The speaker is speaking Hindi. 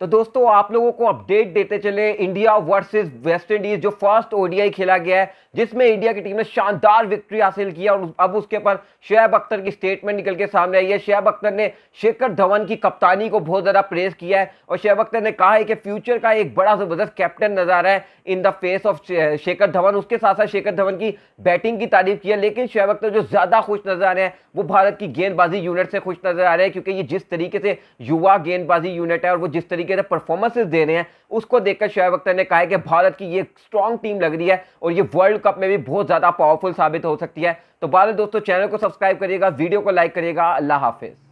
तो दोस्तों आप लोगों को अपडेट देते चले इंडिया वर्सेस वेस्ट इंडीज जो फर्स्ट ओडीआई खेला गया है जिसमें इंडिया की टीम ने शानदार विक्ट्री हासिल की और अब उसके पर शेयब अख्तर की स्टेटमेंट निकल के सामने आई है शेयब अख्तर ने शेखर धवन की कप्तानी को बहुत ज़्यादा प्रेस किया है और शेयब अख्तर ने कहा है कि फ्यूचर का एक बड़ा ज़बरदस्त कैप्टन नजर आ रहा है in the face of Shikhar Dhawan उसके साथ साथ शेखर धवन की बैटिंग की तारीफ की है लेकिन शेयब अख्तर जो ज़्यादा खुश नजर आ रहे हैं वो भारत की गेंदबाजी यूनिट से खुश नजर आ रहे हैं क्योंकि ये जिस तरीके से युवा गेंदबाजी यूनिट है और वो जिस तरीके तरीके से परफॉर्मेंसेज दे रहे हैं उसको देखकर शोएब अख्तर ने कहा है कि भारत की ये स्ट्रॉन्ग टीम लग रही है और ये वर्ल्ड कप में भी बहुत ज़्यादा पावरफुल साबित हो सकती है तो बाद दोस्तों चैनल को सब्सक्राइब करिएगा वीडियो को लाइक करिएगा अल्लाह हाफिज़